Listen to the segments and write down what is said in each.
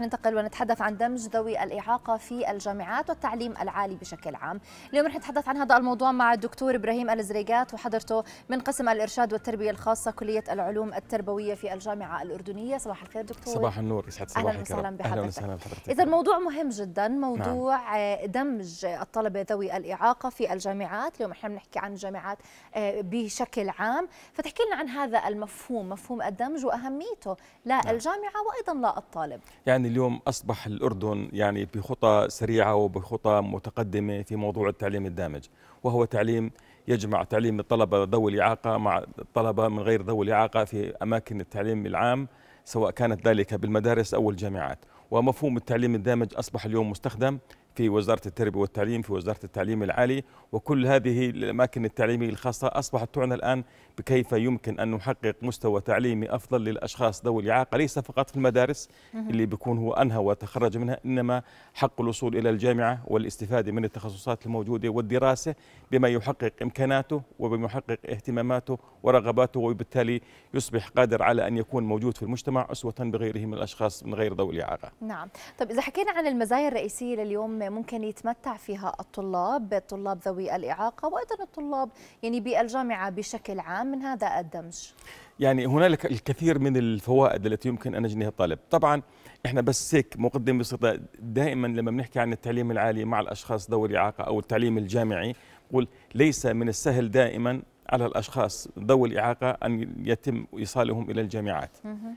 ننتقل ونتحدث عن دمج ذوي الإعاقة في الجامعات والتعليم العالي بشكل عام اليوم رح نتحدث عن هذا الموضوع مع الدكتور إبراهيم الزريقات وحضرته من قسم الإرشاد والتربية الخاصة كلية العلوم التربوية في الجامعة الأردنية صباح الخير دكتور صباح النور يسعد صباحك أهلا وسهلا بحضرتك إذا الموضوع مهم جدا موضوع نعم. آه، دمج الطلبة ذوي الإعاقة في الجامعات اليوم نحن بنحكي عن الجامعات آه، بشكل عام فتحكي لنا عن هذا المفهوم مفهوم الدمج وأهميته لا نعم. وأيضا لا يعني يعني اليوم أصبح الأردن يعني بخطى سريعة وبخطى متقدمة في موضوع التعليم الدامج وهو تعليم يجمع تعليم الطلبة ذوي الإعاقة مع الطلبة من غير ذوي الإعاقة في أماكن التعليم العام سواء كانت ذلك بالمدارس أو الجامعات ومفهوم التعليم الدامج أصبح اليوم مستخدم في وزارة التربية والتعليم في وزارة التعليم العالي وكل هذه الأماكن التعليمية الخاصة أصبحت تعنى الآن بكيف يمكن أن نحقق مستوى تعليمي أفضل للأشخاص ذوي الإعاقة ليس فقط في المدارس اللي بيكون هو أنهى وتخرج منها إنما حق الوصول إلى الجامعة والاستفادة من التخصصات الموجودة والدراسة بما يحقق إمكاناته وبما يحقق اهتماماته ورغباته وبالتالي يصبح قادر على أن يكون موجود في المجتمع أسوة بغيره من الأشخاص من غير ذوي الإعاقة نعم طب إذا حكينا عن المزايا الرئيسية لليوم ممكن يتمتع فيها الطلاب الطلاب ذوي الإعاقة وأيضا الطلاب يعني بالجامعة بشكل عام من هذا الدمج يعني هنالك الكثير من الفوائد التي يمكن أن يجنيها الطالب طبعا احنا بس هيك مقدمه بسيطه دائما لما بنحكي عن التعليم العالي مع الاشخاص ذوي الاعاقه او التعليم الجامعي قول ليس من السهل دائما على الأشخاص ذوي الإعاقة أن يتم إيصالهم إلى الجامعات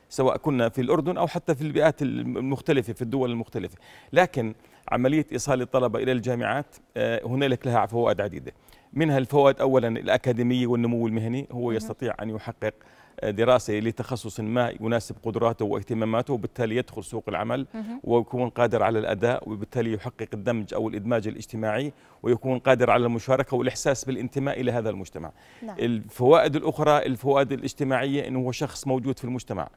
سواء كنا في الأردن أو حتى في البيئات المختلفة في الدول المختلفة لكن عملية إيصال الطلبة إلى الجامعات آه، هنالك لها فوائد عديدة منها الفوائد أولا الأكاديمية والنمو المهني هو يستطيع أن يحقق دراسة لتخصص ما يناسب قدراته واهتماماته وبالتالي يدخل سوق العمل ويكون قادر على الأداء وبالتالي يحقق الدمج أو الإدماج الاجتماعي ويكون قادر على المشاركة والإحساس بالانتماء إلى هذا المجتمع نعم. الفوائد الأخرى الفوائد الاجتماعية أنه هو شخص موجود في المجتمع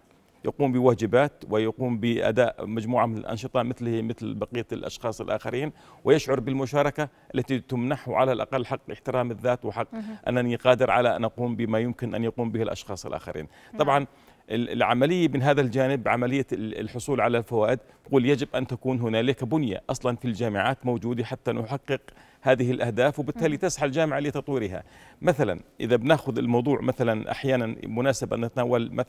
يقوم بواجبات ويقوم باداء مجموعه من الانشطه مثله مثل بقيه الاشخاص الاخرين ويشعر بالمشاركه التي تمنحه على الاقل حق احترام الذات وحق انني قادر على ان اقوم بما يمكن ان يقوم به الاشخاص الاخرين. نعم. طبعا العمليه من هذا الجانب عمليه الحصول على الفوائد تقول يجب ان تكون هنالك بنيه اصلا في الجامعات موجوده حتى نحقق هذه الأهداف وبالتالي تسعى الجامعة لتطويرها مثلا إذا بناخذ الموضوع مثلا أحيانا مناسب أن نتناول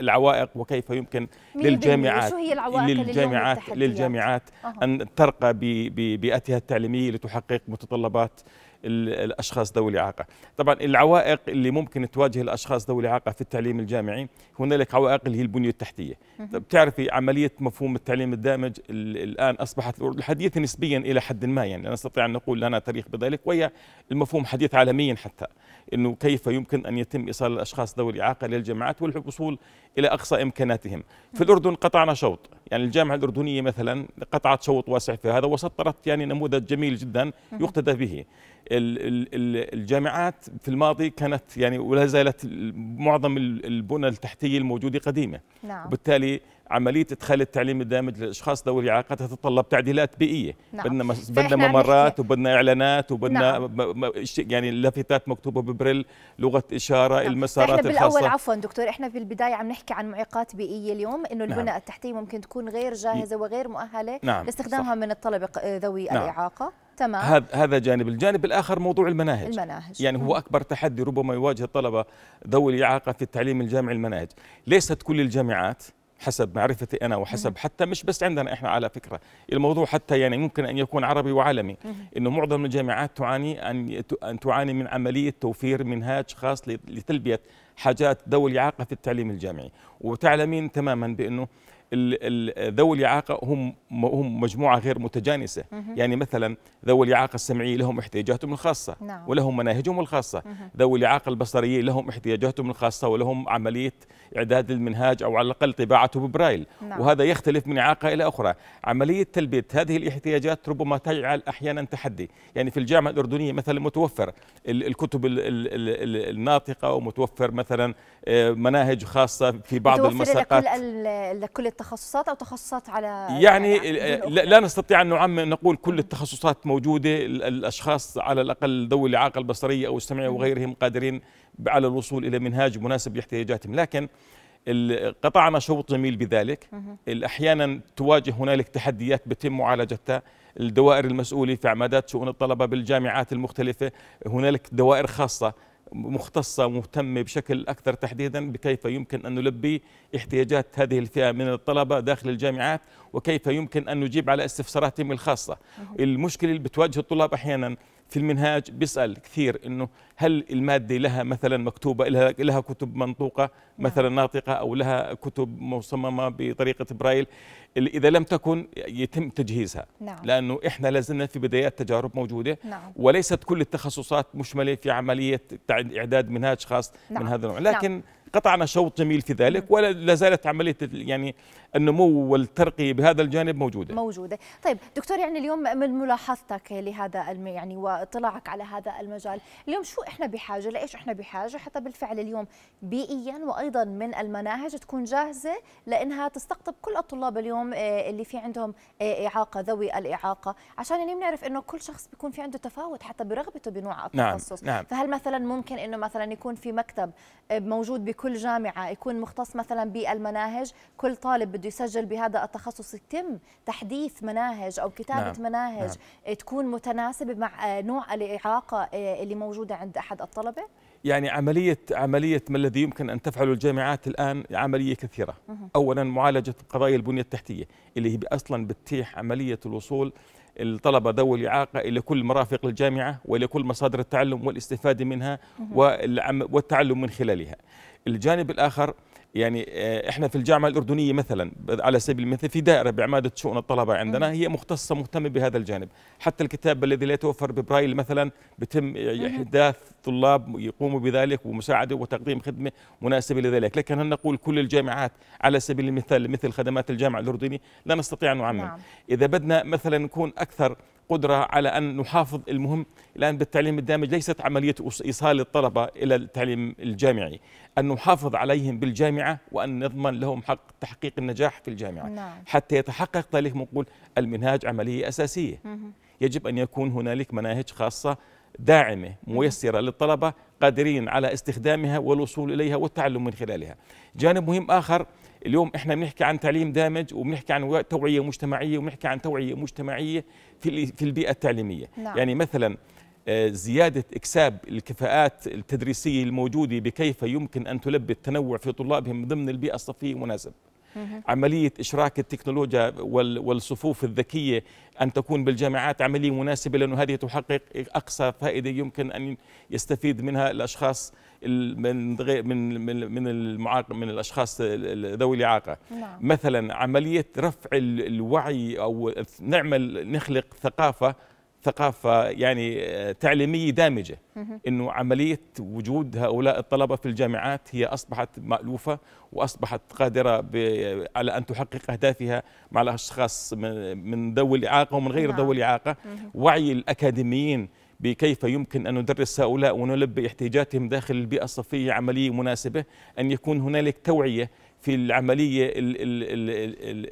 العوائق وكيف يمكن للجامعات شو هي العوائق للجامعات للجامعات أن ترقى ببيئتها التعليمية لتحقق متطلبات الاشخاص ذوي الاعاقه. طبعا العوائق اللي ممكن تواجه الاشخاص ذوي الاعاقه في التعليم الجامعي هنالك عوائق اللي هي البنيه التحتيه. بتعرفي عمليه مفهوم التعليم الدامج الان اصبحت الحديث نسبيا الى حد ما يعني نستطيع ان نقول يقول لنا تاريخ بذلك وهي المفهوم حديث عالميا حتى انه كيف يمكن ان يتم ايصال الاشخاص ذوي الاعاقه للجامعات والوصول الى اقصى امكاناتهم. في الاردن قطعنا شوط، يعني الجامعه الاردنيه مثلا قطعت شوط واسع في هذا وسطرت يعني نموذج جميل جدا يقتدى به. الجامعات في الماضي كانت يعني ولا زالت معظم البنى التحتيه الموجوده قديمه. نعم. وبالتالي عمليه ادخال التعليم الدامج للاشخاص ذوي الاعاقات تتطلب تعديلات بيئيه نعم. بدنا بدنا نعم، ممرات وبدنا اعلانات وبدنا نعم. يعني لافتات مكتوبه ببريل لغه اشاره نعم. المسارات الخاصه بالاول عفوا دكتور احنا في البدايه عم نحكي عن معيقات بيئيه اليوم انه نعم. البنى نعم. التحتيه ممكن تكون غير جاهزه وغير مؤهله نعم. لاستخدامها صح. من الطلبه ذوي نعم. الاعاقه تمام هذا هذا جانب الجانب الاخر موضوع المناهج المناهج يعني هو اكبر تحدي ربما يواجه الطلبه ذوي الاعاقه في التعليم الجامعي المناهج ليست كل الجامعات حسب معرفتي أنا وحسب حتى مش بس عندنا إحنا على فكرة الموضوع حتى يعني ممكن أن يكون عربي وعالمي أنه معظم الجامعات تعاني أن تعاني من عملية توفير منهاج خاص لتلبية حاجات ذوي الإعاقة في التعليم الجامعي وتعلمين تماما بأنه ذوي الإعاقة هم هم مجموعة غير متجانسة يعني مثلا ذوي الإعاقة السمعية لهم احتياجاتهم الخاصة نعم. ولهم مناهجهم الخاصة ذوي الإعاقة البصرية لهم احتياجاتهم الخاصة ولهم عملية إعداد المنهاج أو على الأقل طباعته ببرايل نعم. وهذا يختلف من اعاقه إلى أخرى عملية تلبية هذه الاحتياجات ربما تجعل أحيانا تحدي يعني في الجامعة الأردنية مثلا متوفر الكتب الناطقة ومتوفر مثلا آه، مناهج خاصة في بعض المساقات لكل, لكل التخصصات أو تخصصات على يعني لا, لا نستطيع أن نعم نقول كل التخصصات موجودة الأشخاص على الأقل ذوي الإعاقة البصرية أو السمعية نعم. وغيرهم قادرين على الوصول الى منهاج مناسب لاحتياجاتهم لكن قطعنا شوط جميل بذلك احيانا تواجه هنالك تحديات بتم معالجتها الدوائر المسؤوله في عمادات شؤون الطلبه بالجامعات المختلفه هنالك دوائر خاصه مختصة ومهتمة بشكل أكثر تحديدا بكيف يمكن أن نلبي احتياجات هذه الفئة من الطلبة داخل الجامعات وكيف يمكن أن نجيب على استفساراتهم الخاصة المشكلة اللي بتواجه الطلاب أحيانا في المنهاج بيسأل كثير أنه هل المادة لها مثلا مكتوبة لها, لها كتب منطوقة نعم. مثلا ناطقة أو لها كتب مصممة بطريقة برايل إذا لم تكن يتم تجهيزها نعم. لأنه إحنا لازلنا في بدايات تجارب موجودة نعم. وليست كل التخصصات مشملة في عملية إعداد منهاج خاص نعم. من هذا النوع لكن نعم. قطعنا شوط جميل في ذلك ولا زالت عمليه يعني النمو والترقيه بهذا الجانب موجوده. موجوده، طيب دكتور يعني اليوم من ملاحظتك لهذا الم... يعني واطلاعك على هذا المجال، اليوم شو احنا بحاجه؟ لايش احنا بحاجه؟ حتى بالفعل اليوم بيئيا وايضا من المناهج تكون جاهزه لانها تستقطب كل الطلاب اليوم آه، اللي في عندهم آه، اعاقه ذوي الاعاقه، عشان اليوم بنعرف انه كل شخص بيكون في عنده تفاوت حتى برغبته بنوع نعم، التخصص. نعم. نعم. فهل مثلا ممكن انه مثلا يكون في مكتب آه، موجود بكل كل جامعه يكون مختص مثلا بالمناهج كل طالب بده يسجل بهذا التخصص يتم تحديث مناهج او كتابه نعم. مناهج نعم. إيه، تكون متناسبه مع آه، نوع الاعاقه آه، اللي موجوده عند احد الطلبه يعني عملية عملية ما الذي يمكن أن تفعله الجامعات الآن عملية كثيرة أولا معالجة قضايا البنية التحتية اللي هي أصلا بتتيح عملية الوصول الطلبة ذوي الإعاقة إلى كل مرافق الجامعة وإلى كل مصادر التعلم والاستفادة منها والتعلم من خلالها الجانب الآخر يعني آه، احنا في الجامعه الاردنيه مثلا على سبيل المثال في دائره بعماده شؤون الطلبه عندنا هي مختصه مهتمه بهذا الجانب حتى الكتاب الذي لا يتوفر ببرايل مثلا بتم آه، احداث طلاب يقوموا بذلك ومساعده وتقديم خدمه مناسبه لذلك لكن هل نقول كل الجامعات على سبيل المثال مثل خدمات الجامعه الاردنيه لا نستطيع ان نعمم نعم. اذا بدنا مثلا نكون اكثر قدرة على أن نحافظ المهم الآن بالتعليم الدامج ليست عملية إيصال الطلبة إلى التعليم الجامعي أن نحافظ عليهم بالجامعة وأن نضمن لهم حق تحقيق النجاح في الجامعة نعم. حتى يتحقق ذلك نقول المنهاج عملية أساسية مه. يجب أن يكون هنالك مناهج خاصة داعمة ميسرة للطلبة قادرين على استخدامها والوصول إليها والتعلم من خلالها جانب مهم آخر اليوم احنا بنحكي عن تعليم دامج وبنحكي عن توعيه مجتمعيه وبنحكي عن توعيه مجتمعيه في في البيئه التعليميه نعم. يعني مثلا آه، زيادة إكساب الكفاءات التدريسية الموجودة بكيف يمكن أن تلبي التنوع في طلابهم ضمن البيئة الصفية المناسبة عملية إشراك التكنولوجيا والصفوف الذكية أن تكون بالجامعات عملية مناسبة لأنه هذه تحقق أقصى فائدة يمكن أن يستفيد منها الأشخاص من من من المعاق من الاشخاص ذوي الاعاقه نعم. مثلا عمليه رفع الوعي او نعمل نخلق ثقافه ثقافه يعني آه، تعليميه دامجه انه عمليه وجود هؤلاء الطلبه في الجامعات هي اصبحت مالوفه واصبحت قادره آه، على ان تحقق اهدافها مع الاشخاص من ذوي الاعاقه ومن غير نعم. ذوي الاعاقه وعي الاكاديميين بكيف يمكن أن ندرس هؤلاء ونلبي احتياجاتهم داخل البيئة الصفية عملية مناسبة أن يكون هنالك توعية في العملية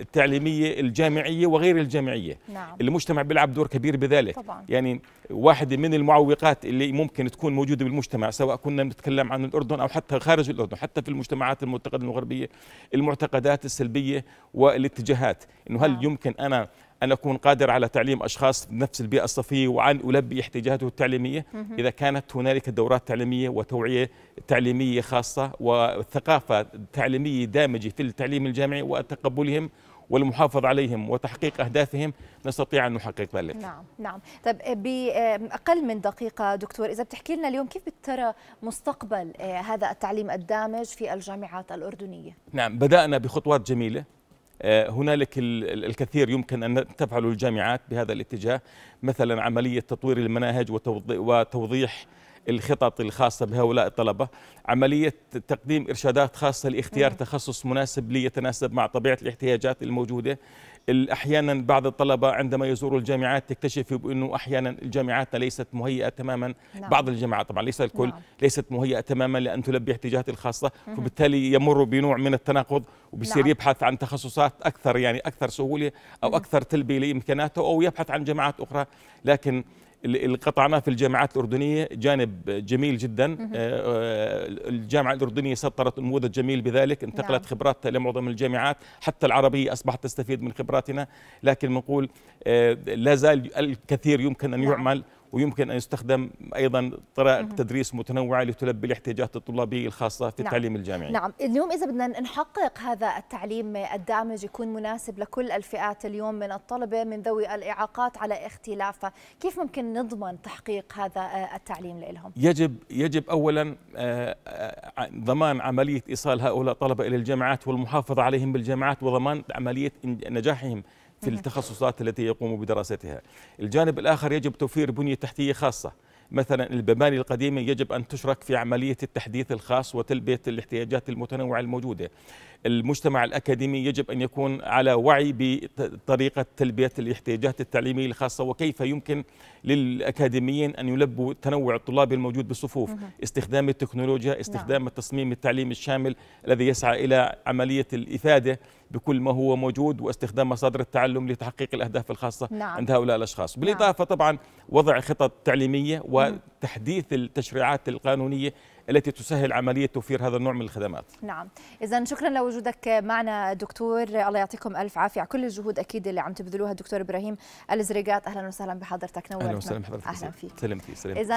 التعليمية الجامعية وغير الجامعية نعم. المجتمع بيلعب دور كبير بذلك طبعا. يعني واحدة من المعوقات اللي ممكن تكون موجودة بالمجتمع سواء كنا بنتكلم عن الأردن أو حتى خارج الأردن حتى في المجتمعات المعتقده الغربية المعتقدات السلبية والاتجاهات إنه هل نعم. يمكن أنا أن أكون قادر على تعليم أشخاص بنفس البيئة الصفية وعن ألبي احتياجاته التعليمية إذا كانت هنالك دورات تعليمية وتوعية تعليمية خاصة وثقافة تعليمية دامجة في التعليم الجامعي وتقبلهم والمحافظ عليهم وتحقيق أهدافهم نستطيع أن نحقق ذلك نعم نعم طب آه، بأقل آه، من دقيقة دكتور إذا بتحكي لنا اليوم كيف بترى مستقبل آه، هذا التعليم الدامج في الجامعات الأردنية نعم بدأنا بخطوات جميلة آه، هنالك الكثير يمكن أن تفعله الجامعات بهذا الاتجاه مثلا عملية تطوير المناهج وتوضيح الخطط الخاصة بهؤلاء الطلبة عملية تقديم إرشادات خاصة لاختيار تخصص مناسب ليتناسب مع طبيعة الاحتياجات الموجودة احيانا بعض الطلبه عندما يزوروا الجامعات تكتشف بانه احيانا الجامعات ليست مهيئه تماما نعم. بعض الجامعات طبعا ليس الكل نعم. ليست مهيئه تماما لان تلبي احتياجات الخاصه فبالتالي يمر بنوع من التناقض وبصير نعم. يبحث عن تخصصات اكثر يعني اكثر سهوله او اكثر تلبيه لامكاناته او يبحث عن جامعات اخرى لكن اللي قطعناه في الجامعات الأردنية جانب جميل جدا آه، آه، الجامعة الأردنية سطرت نموذج جميل بذلك انتقلت نعم. خبراتها لمعظم الجامعات حتى العربية أصبحت تستفيد من خبراتنا لكن بنقول آه، لا زال الكثير يمكن أن نعم. يعمل ويمكن أن يستخدم أيضا طرائق تدريس متنوعة لتلبي الاحتياجات الطلابية الخاصة في نعم. التعليم الجامعي نعم اليوم إذا بدنا نحقق هذا التعليم الدامج يكون مناسب لكل الفئات اليوم من الطلبة من ذوي الإعاقات على اختلافها كيف ممكن نضمن تحقيق هذا التعليم لهم يجب يجب أولا آه، آه، ضمان عملية إيصال هؤلاء الطلبة إلى الجامعات والمحافظة عليهم بالجامعات وضمان عملية نجاحهم في التخصصات التي يقوم بدراستها الجانب الآخر يجب توفير بنية تحتية خاصة مثلا المباني القديمة يجب أن تشرك في عملية التحديث الخاص وتلبية الاحتياجات المتنوعة الموجودة المجتمع الأكاديمي يجب أن يكون على وعي بطريقة تلبية الاحتياجات التعليمية الخاصة وكيف يمكن للأكاديميين أن يلبوا تنوع الطلاب الموجود بالصفوف استخدام التكنولوجيا استخدام نعم. التصميم التعليمي الشامل الذي يسعى إلى عملية الإفادة بكل ما هو موجود واستخدام مصادر التعلم لتحقيق الأهداف الخاصة نعم. عند هؤلاء الأشخاص نعم. بالإضافة طبعا وضع خطط تعليمية وتحديث التشريعات القانونية التي تسهل عملية توفير هذا النوع من الخدمات نعم إذا شكرا لوجودك معنا دكتور الله يعطيكم ألف عافية على كل الجهود أكيد اللي عم تبذلوها دكتور إبراهيم الزريقات أهلا وسهلا بحضرتك نورتنا أهلا وسهلا بحضرتك أهلا فيك سلمتي سلمتي